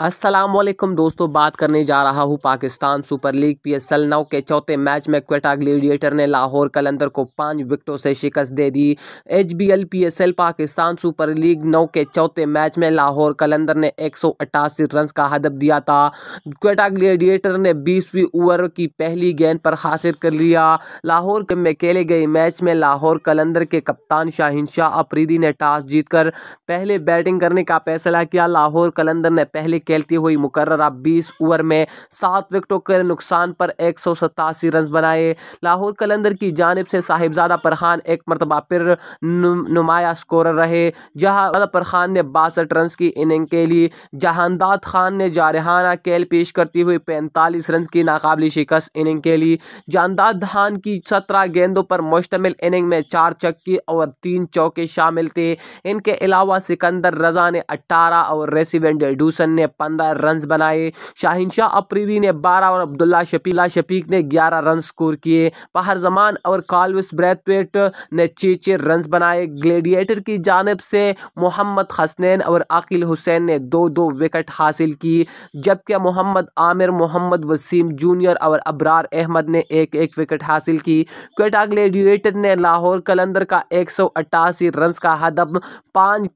असलम दोस्तों बात करने जा रहा हूँ Pakistan super league P S L नौ के चौथे मैच में क्वेटा ग्लेडिएटर ने लाहौर कलंदर को पाँच विकेटों से शिकस्त दे दी H B L P S L Pakistan super league नौ के चौथे मैच में लाहौर कलंदर ने एक सौ अट्ठासी रन का हदफ दिया था क्वेटा ग्लेडिएटर ने बीसवीं ओवर की पहली गेंद पर हासिल कर लिया लाहौर में खेले गए मैच में लाहौर कलंदर के कप्तान शाहिन शाह अफरीदी ने टॉस जीतकर पहले बैटिंग करने का फैसला किया लाहौर कलंदर ने पहले खेलती हुई मुकर्र बीस ओवर में सात विकेटों के नुकसान पर एक रन बनाए लाहौर कलंदर की जानब से साहिबजादा खान एक मरतबा फिर नुमाया स्कोर रहे जहां खान ने बासठ रन की इनिंग खेली जहानदाद खान ने जारहाना खेल पेश करती हुई पैंतालीस रन की नाकबली शिकस्त इनिंग खेली जानदाद खान की सत्रह गेंदों पर मुश्तमिल इनिंग में चार चक्की और तीन चौके शामिल थे इनके अलावा सिकंदर रजा ने अट्ठारह और रेसिवेंट डूसन ने पंद्रह रन बनाए शाहिन शाह अफरीदी ने बारह और अब्दुल्ला शपीला शफीक ने ग्यारह रन स्कोर किए जमान और कालविस ब्रैथवेट ने छः छः रन बनाए ग्लेडिएटर की जानब से मोहम्मद हसनैन और आकिल हुसैन ने दो दो विकेट हासिल की जबकि मोहम्मद आमिर मोहम्मद वसीम जूनियर और अबरार अहमद ने एक एक विकेट हासिल की क्वेटा ग्लेडिएटर ने लाहौर कलंदर का एक सौ अट्ठासी रन का हदब पाँच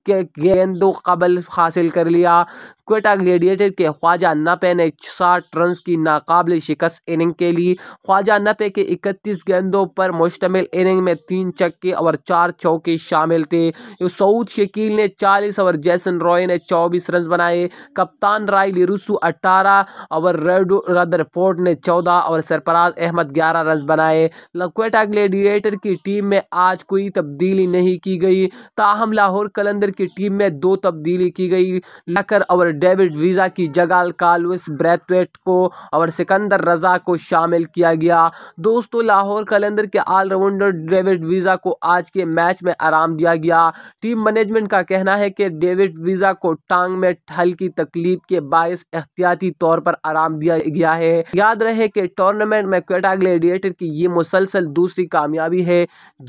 गेंदों कबल हासिल कर लिया क्वेटा ग्लेडिएटर के ख्वाजा नपे ने साठ रन की नाकबले शिकस्त इनिंग के लिए ख्वाजा नपे के इकतीस गेंदों पर मुश्तमिल इनिंग में तीन चक्के और चार चौके शामिल थे सऊद शकील ने चालीस और जैसन रॉय ने चौबीस रन बनाए कप्तान राय लिरुसू अट्ठारह और रेडो रदर फोर्ट ने चौदह और सरफराज अहमद ग्यारह रन बनाए लक्वेटा ग्लेडिएटर की टीम में आज कोई तब्दीली नहीं की गई ताहम लाहौर कलंदर की टीम में दो तब्दीली की गई लकर और डेविड वीज़ा की जगह कालविस ब्रैथवेट को और सिकंदर रजा को शामिल किया गया दोस्तों लाहौर कैलेंडर के ऑलराउंडर डेविड वीज़ा को आज के मैच में आराम दिया गया टीम मैनेजमेंट का कहना है कि डेविड वीज़ा को टांग में हल्की तकलीफ के बायस एहतियाती तौर पर आराम दिया गया है याद रहे कि टूर्नामेंट में क्वेटा ग्लेडिएटर की ये मुसलसल दूसरी कामयाबी है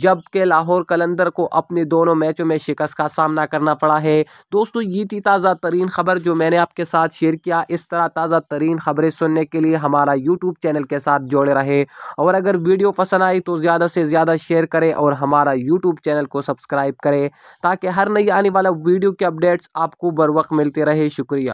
जबकि लाहौर कलंदर को अपने दोनों मैचों में शिकस्त का सामना करना पड़ा है दोस्तों ये थी ताज़ा तरीन खबर जो मैंने आप आपके साथ शेयर किया इस तरह ताज़ा तरीन खबरें सुनने के लिए हमारा यूट्यूब चैनल के साथ जुड़े रहे और अगर वीडियो पसंद आई तो ज़्यादा से ज़्यादा शेयर करें और हमारा यूट्यूब चैनल को सब्सक्राइब करें ताकि हर नई आने वाला वीडियो के अपडेट्स आपको बर वक्त मिलते रहे शुक्रिया